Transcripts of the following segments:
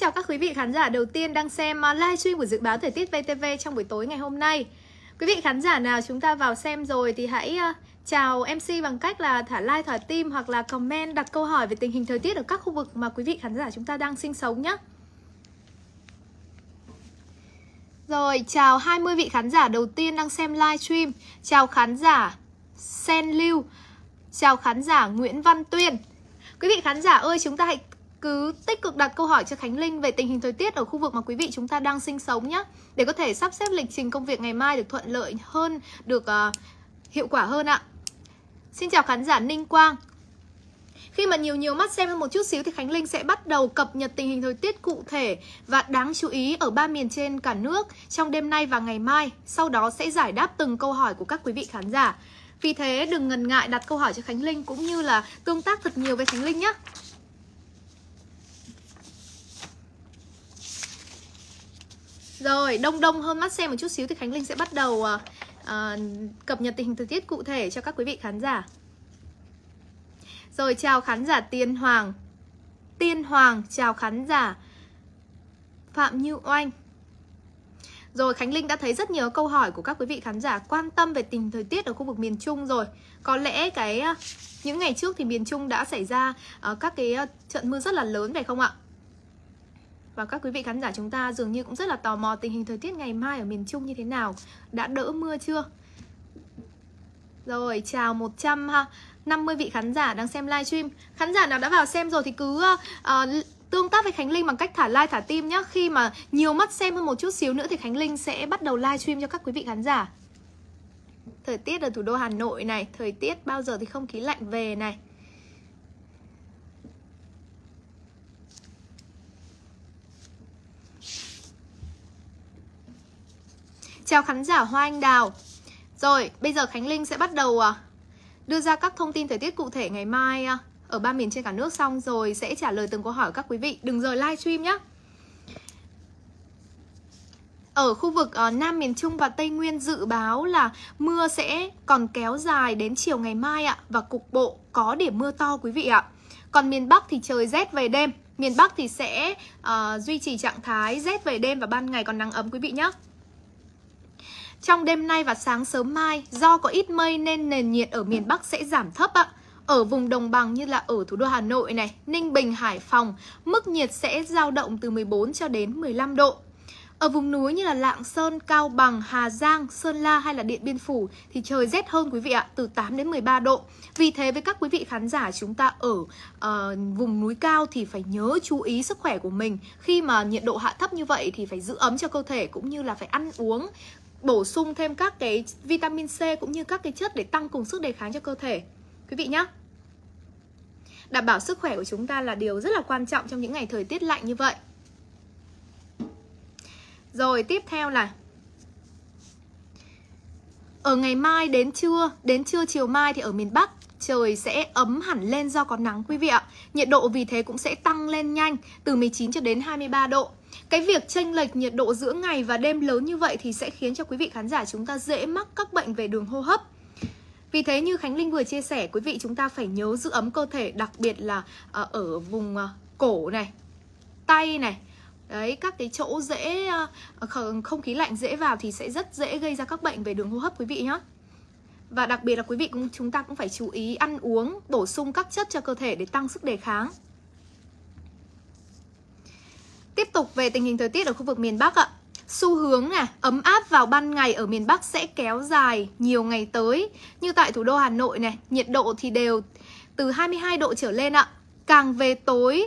chào các quý vị khán giả đầu tiên đang xem à, livestream của dự báo thời tiết VTV trong buổi tối ngày hôm nay. Quý vị khán giả nào chúng ta vào xem rồi thì hãy à, chào MC bằng cách là thả like, thả tim hoặc là comment đặt câu hỏi về tình hình thời tiết ở các khu vực mà quý vị khán giả chúng ta đang sinh sống nhé. Rồi, chào 20 vị khán giả đầu tiên đang xem livestream. Chào khán giả Sen Lưu. Chào khán giả Nguyễn Văn Tuyên. Quý vị khán giả ơi, chúng ta hãy cứ tích cực đặt câu hỏi cho Khánh Linh về tình hình thời tiết ở khu vực mà quý vị chúng ta đang sinh sống nhé để có thể sắp xếp lịch trình công việc ngày mai được thuận lợi hơn, được uh, hiệu quả hơn ạ. Xin chào khán giả Ninh Quang. Khi mà nhiều nhiều mắt xem hơn một chút xíu thì Khánh Linh sẽ bắt đầu cập nhật tình hình thời tiết cụ thể và đáng chú ý ở ba miền trên cả nước trong đêm nay và ngày mai. Sau đó sẽ giải đáp từng câu hỏi của các quý vị khán giả. Vì thế đừng ngần ngại đặt câu hỏi cho Khánh Linh cũng như là tương tác thật nhiều với Khánh Linh nhé. Rồi, đông đông hơn mắt xem một chút xíu thì Khánh Linh sẽ bắt đầu uh, cập nhật tình hình thời tiết cụ thể cho các quý vị khán giả. Rồi, chào khán giả Tiên Hoàng. Tiên Hoàng, chào khán giả Phạm Như Oanh. Rồi Khánh Linh đã thấy rất nhiều câu hỏi của các quý vị khán giả quan tâm về tình thời tiết ở khu vực miền Trung rồi. Có lẽ cái ờ, những ngày trước thì miền Trung đã xảy ra uh, các cái trận mưa rất là lớn phải không ạ? và các quý vị khán giả chúng ta dường như cũng rất là tò mò tình hình thời tiết ngày mai ở miền Trung như thế nào. Đã đỡ mưa chưa? Rồi, chào 100 ha. 50 vị khán giả đang xem livestream. Khán giả nào đã vào xem rồi thì cứ uh, tương tác với Khánh Linh bằng cách thả like thả tim nhé. Khi mà nhiều mắt xem hơn một chút xíu nữa thì Khánh Linh sẽ bắt đầu livestream cho các quý vị khán giả. Thời tiết ở thủ đô Hà Nội này, thời tiết bao giờ thì không khí lạnh về này. Chào khán giả Hoa Anh Đào Rồi, bây giờ Khánh Linh sẽ bắt đầu à, đưa ra các thông tin thời tiết cụ thể ngày mai à, ở ba miền trên cả nước xong rồi sẽ trả lời từng câu hỏi của các quý vị. Đừng rời live stream nhé. Ở khu vực uh, Nam miền Trung và Tây Nguyên dự báo là mưa sẽ còn kéo dài đến chiều ngày mai ạ và cục bộ có điểm mưa to quý vị ạ. Còn miền Bắc thì trời rét về đêm, miền Bắc thì sẽ uh, duy trì trạng thái rét về đêm và ban ngày còn nắng ấm quý vị nhé. Trong đêm nay và sáng sớm mai, do có ít mây nên nền nhiệt ở miền Bắc sẽ giảm thấp ạ. Ở vùng đồng bằng như là ở thủ đô Hà Nội này, Ninh Bình, Hải Phòng, mức nhiệt sẽ dao động từ 14 cho đến 15 độ. Ở vùng núi như là Lạng Sơn, Cao Bằng, Hà Giang, Sơn La hay là Điện Biên Phủ thì trời rét hơn quý vị ạ, từ 8 đến 13 độ. Vì thế với các quý vị khán giả chúng ta ở uh, vùng núi cao thì phải nhớ chú ý sức khỏe của mình. Khi mà nhiệt độ hạ thấp như vậy thì phải giữ ấm cho cơ thể cũng như là phải ăn uống bổ sung thêm các cái vitamin C cũng như các cái chất để tăng cường sức đề kháng cho cơ thể. Quý vị nhé. Đảm bảo sức khỏe của chúng ta là điều rất là quan trọng trong những ngày thời tiết lạnh như vậy. Rồi tiếp theo là ở ngày mai đến trưa, đến trưa chiều mai thì ở miền Bắc trời sẽ ấm hẳn lên do có nắng quý vị ạ. Nhiệt độ vì thế cũng sẽ tăng lên nhanh từ 19 cho đến 23 độ. Cái việc chênh lệch nhiệt độ giữa ngày và đêm lớn như vậy thì sẽ khiến cho quý vị khán giả chúng ta dễ mắc các bệnh về đường hô hấp. Vì thế như Khánh Linh vừa chia sẻ, quý vị chúng ta phải nhớ giữ ấm cơ thể, đặc biệt là ờ, ở vùng ờ, cổ này, tay này, đấy các cái chỗ dễ ờ, không khí lạnh dễ vào thì sẽ rất dễ gây ra các bệnh về đường hô hấp quý vị nhé và đặc biệt là quý vị cũng chúng ta cũng phải chú ý ăn uống, bổ sung các chất cho cơ thể để tăng sức đề kháng. Tiếp tục về tình hình thời tiết ở khu vực miền Bắc ạ. Xu hướng này, ấm áp vào ban ngày ở miền Bắc sẽ kéo dài nhiều ngày tới. Như tại thủ đô Hà Nội này, nhiệt độ thì đều từ 22 độ trở lên ạ. Càng về tối,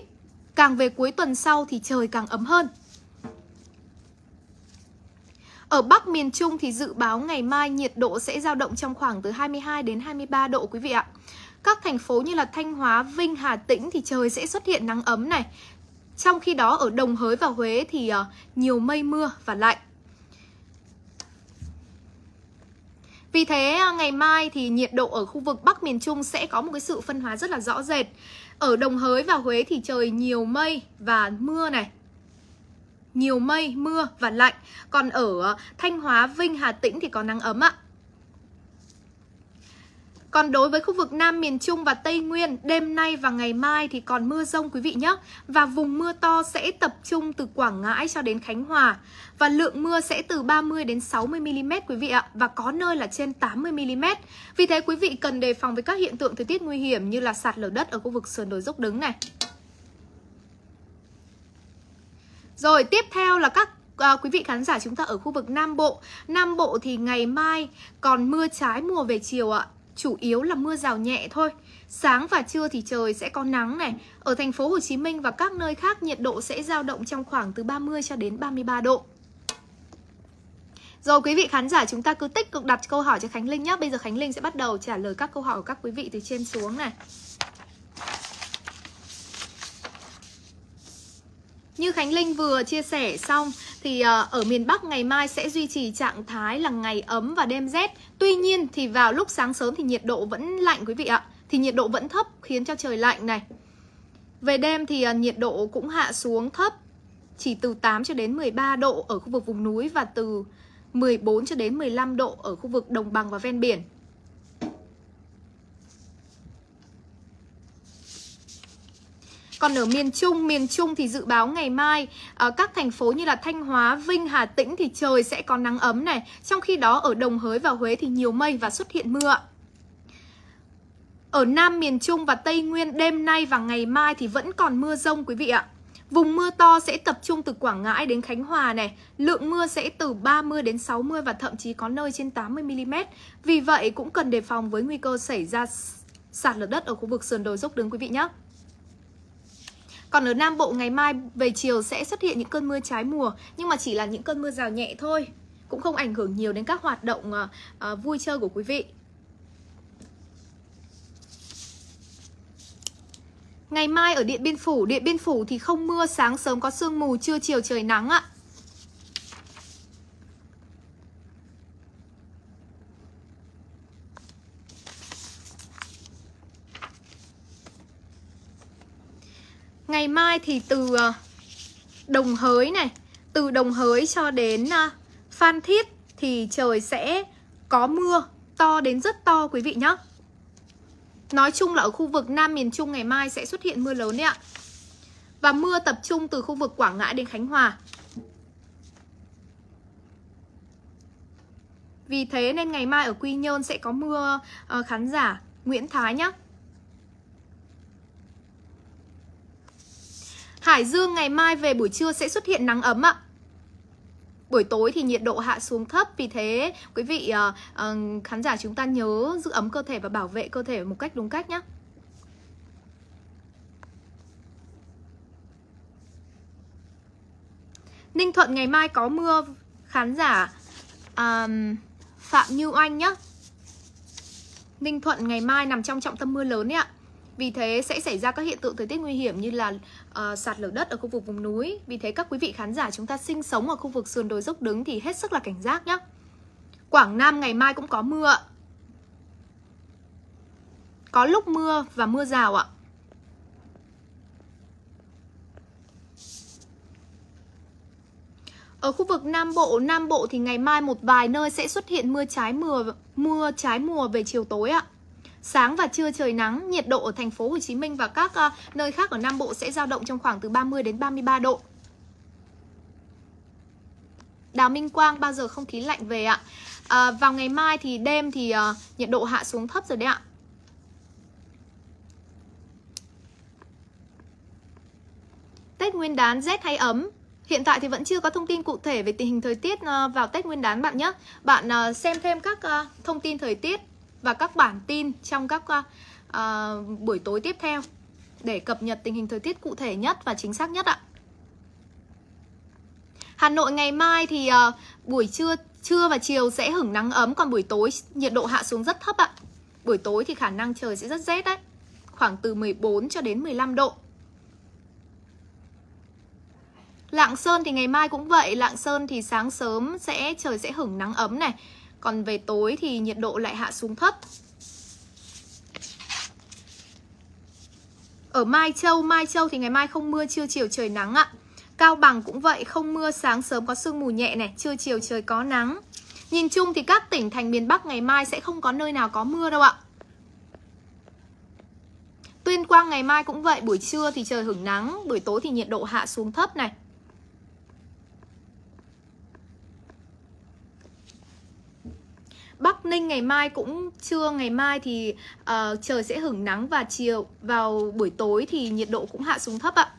càng về cuối tuần sau thì trời càng ấm hơn. Ở Bắc miền Trung thì dự báo ngày mai nhiệt độ sẽ dao động trong khoảng từ 22 đến 23 độ quý vị ạ. Các thành phố như là Thanh Hóa, Vinh, Hà Tĩnh thì trời sẽ xuất hiện nắng ấm này. Trong khi đó ở Đồng Hới và Huế thì ờ, nhiều mây mưa và lạnh. Vì thế ờ, ngày mai thì nhiệt độ ở khu vực Bắc miền Trung sẽ có một cái sự phân hóa rất là rõ rệt. Ở Đồng Hới và Huế thì trời nhiều mây và mưa này, nhiều mây, mưa và lạnh. Còn ở ờ, Thanh Hóa, Vinh, Hà Tĩnh thì có nắng ấm ạ. Còn đối với khu vực Nam miền Trung và Tây Nguyên, đêm nay và ngày mai thì còn mưa rông quý vị nhé. Và vùng mưa to sẽ tập trung từ Quảng Ngãi cho đến Khánh Hòa. Và lượng mưa sẽ từ 30 đến 60mm quý vị ạ. Và có nơi là trên 80mm. Vì thế quý vị cần đề phòng với các hiện tượng thời tiết nguy hiểm như là sạt lở đất ở khu vực sườn đồi dốc đứng này. Rồi tiếp theo là các à, quý vị khán giả chúng ta ở khu vực Nam Bộ Nam Bộ thì ngày mai còn mưa trái mùa về chiều ạ Chủ yếu là mưa rào nhẹ thôi Sáng và trưa thì trời sẽ có nắng này Ở thành phố Hồ Chí Minh và các nơi khác nhiệt độ sẽ dao động trong khoảng từ 30 cho đến 33 độ rồi quý vị khán giả chúng ta cứ tích cực đặt câu hỏi cho Khánh Linh nhé Bây giờ Khánh Linh sẽ bắt đầu trả lời các câu hỏi của các quý vị từ trên xuống này Như Khánh Linh vừa chia sẻ xong thì ờ, ở miền Bắc ngày mai sẽ duy trì trạng thái là ngày ấm và đêm rét. Tuy nhiên thì vào lúc sáng sớm thì nhiệt độ vẫn lạnh quý vị ạ. Thì nhiệt độ vẫn thấp khiến cho trời lạnh này. Về đêm thì ờ, nhiệt độ cũng hạ xuống thấp chỉ từ 8 cho đến 13 độ ở khu vực vùng núi và từ 14 cho đến 15 độ ở khu vực đồng bằng và ven biển. Còn ở miền Trung, miền Trung thì dự báo ngày mai ở ờ, các thành phố như là Thanh Hóa, Vinh, Hà Tĩnh thì trời sẽ có nắng ấm này. Trong khi đó ở Đồng Hới và Huế thì nhiều mây và xuất hiện mưa. Ở Nam miền Trung và Tây Nguyên đêm nay và ngày mai thì vẫn còn mưa rông quý vị ạ. Vùng mưa to sẽ tập trung từ Quảng Ngãi đến Khánh Hòa này, lượng mưa sẽ từ 30 đến 60 và thậm chí có nơi trên 80 mm. Vì vậy cũng cần đề phòng với nguy cơ xảy ra sạt lở đất ở khu vực sườn đồi dốc đứng quý vị nhé. Còn ở Nam Bộ ngày mai về chiều sẽ xuất hiện những cơn mưa trái mùa nhưng mà chỉ là những cơn mưa rào nhẹ thôi cũng không ảnh hưởng nhiều đến các hoạt động uh, uh, vui chơi của quý vị. Ngày mai ở Điện Biên Phủ, Điện Biên Phủ thì không mưa, sáng sớm có sương mù, trưa chiều trời nắng ạ. Ngày mai thì từ ờ, Đồng Hới này Từ Đồng Hới cho đến ờ, Phan Thiết thì trời sẽ có mưa to đến rất to quý vị nhé Nói chung là ở khu vực Nam miền Trung ngày mai sẽ xuất hiện mưa lớn đấy ạ Và mưa tập trung từ khu vực Quảng Ngãi đến Khánh Hòa Vì thế nên ngày mai ở Quy Nhơn sẽ có mưa uh, khán giả Nguyễn Thái nhé Hải Dương ngày mai về buổi trưa sẽ xuất hiện nắng ấm ạ. Buổi tối thì nhiệt độ hạ xuống thấp Vì thế quý vị uh, uh, khán giả chúng ta nhớ giữ ấm cơ thể và bảo vệ cơ thể một cách đúng cách nhé Ninh Thuận ngày mai có mưa Khán giả um, Phạm Như Anh nhé Ninh Thuận ngày mai nằm trong trọng tâm mưa lớn đấy ạ vì thế sẽ xảy ra các hiện tượng thời tiết nguy hiểm như là uh, sạt lở đất ở khu vực vùng núi. Vì thế các quý vị khán giả chúng ta sinh sống ở khu vực sườn đồi dốc đứng thì hết sức là cảnh giác nhé. Quảng Nam ngày mai cũng có mưa. Có lúc mưa và mưa rào ạ. Ở khu vực Nam Bộ, Nam Bộ thì ngày mai một vài nơi sẽ xuất hiện mưa trái mùa, mưa trái mùa về chiều tối ạ. Sáng và trưa trời nắng, nhiệt độ ở thành phố Hồ Chí Minh và các uh, nơi khác ở Nam Bộ sẽ dao động trong khoảng từ 30 đến 33 độ. Đào Minh Quang bao giờ không khí lạnh về ạ? À, vào ngày mai thì đêm thì uh, nhiệt độ hạ xuống thấp rồi đấy ạ. Tết Nguyên đán rét hay ấm? Hiện tại thì vẫn chưa có thông tin cụ thể về tình hình thời tiết vào Tết Nguyên đán bạn nhé. Bạn xem thêm các thông tin thời tiết và các bản tin trong các uh, buổi tối tiếp theo để cập nhật tình hình thời tiết cụ thể nhất và chính xác nhất ạ. Hà Nội ngày mai thì uh, buổi trưa trưa và chiều sẽ hửng nắng ấm còn buổi tối nhiệt độ hạ xuống rất thấp ạ. Buổi tối thì khả năng trời sẽ rất rét đấy. Khoảng từ 14 cho đến 15 độ. Lạng Sơn thì ngày mai cũng vậy, Lạng Sơn thì sáng sớm sẽ trời sẽ hửng nắng ấm này. Còn về tối thì nhiệt độ lại hạ xuống thấp Ở Mai Châu, Mai Châu thì ngày mai không mưa, trưa chiều trời nắng ạ Cao Bằng cũng vậy, không mưa, sáng sớm có sương mù nhẹ này, trưa chiều trời có nắng Nhìn chung thì các tỉnh thành miền Bắc ngày mai sẽ không có nơi nào có mưa đâu ạ Tuyên Quang ngày mai cũng vậy, buổi trưa thì trời hưởng nắng, buổi tối thì nhiệt độ hạ xuống thấp này Bắc Ninh ngày mai cũng trưa ngày mai thì uh, trời sẽ hửng nắng và chiều vào buổi tối thì nhiệt độ cũng hạ xuống thấp ạ.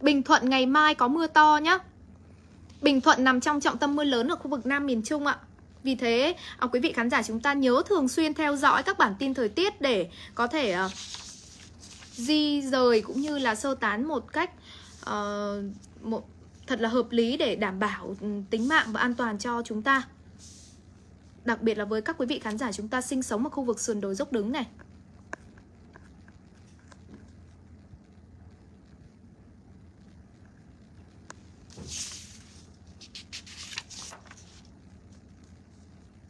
Bình Thuận ngày mai có mưa to nhá. Bình Thuận nằm trong trọng tâm mưa lớn ở khu vực Nam miền Trung ạ. Vì thế, à, quý vị khán giả chúng ta nhớ thường xuyên theo dõi các bản tin thời tiết để có thể à, di rời cũng như là sơ tán một cách uh, một thật là hợp lý để đảm bảo ừ, tính mạng và an toàn cho chúng ta đặc biệt là với các quý vị khán giả chúng ta sinh sống ở khu vực sườn đồi dốc đứng này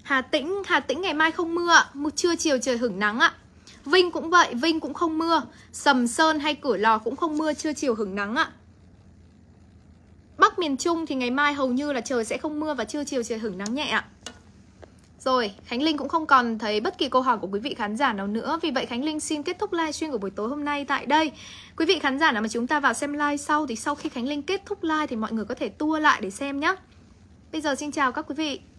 Hà Tĩnh, Hà Tĩnh ngày mai không mưa ạ, trưa chiều trời hửng nắng ạ. Vinh cũng vậy, Vinh cũng không mưa, Sầm Sơn hay Cửa Lò cũng không mưa, trưa chiều hửng nắng ạ. Bắc miền Trung thì ngày mai hầu như là trời sẽ không mưa và trưa chiều trời hửng nắng nhẹ ạ. Rồi, Khánh Linh cũng không còn thấy bất kỳ câu hỏi của quý vị khán giả nào nữa Vì vậy Khánh Linh xin kết thúc livestream của buổi tối hôm nay tại đây Quý vị khán giả nào mà chúng ta vào xem live sau Thì sau khi Khánh Linh kết thúc live thì mọi người có thể tua lại để xem nhé Bây giờ xin chào các quý vị